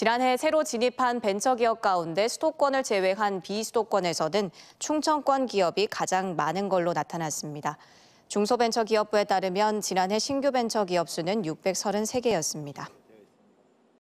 지난해 새로 진입한 벤처기업 가운데 수도권을 제외한 비수도권에서는 충청권 기업이 가장 많은 걸로 나타났습니다. 중소벤처기업부에 따르면 지난해 신규 벤처기업 수는 633개였습니다.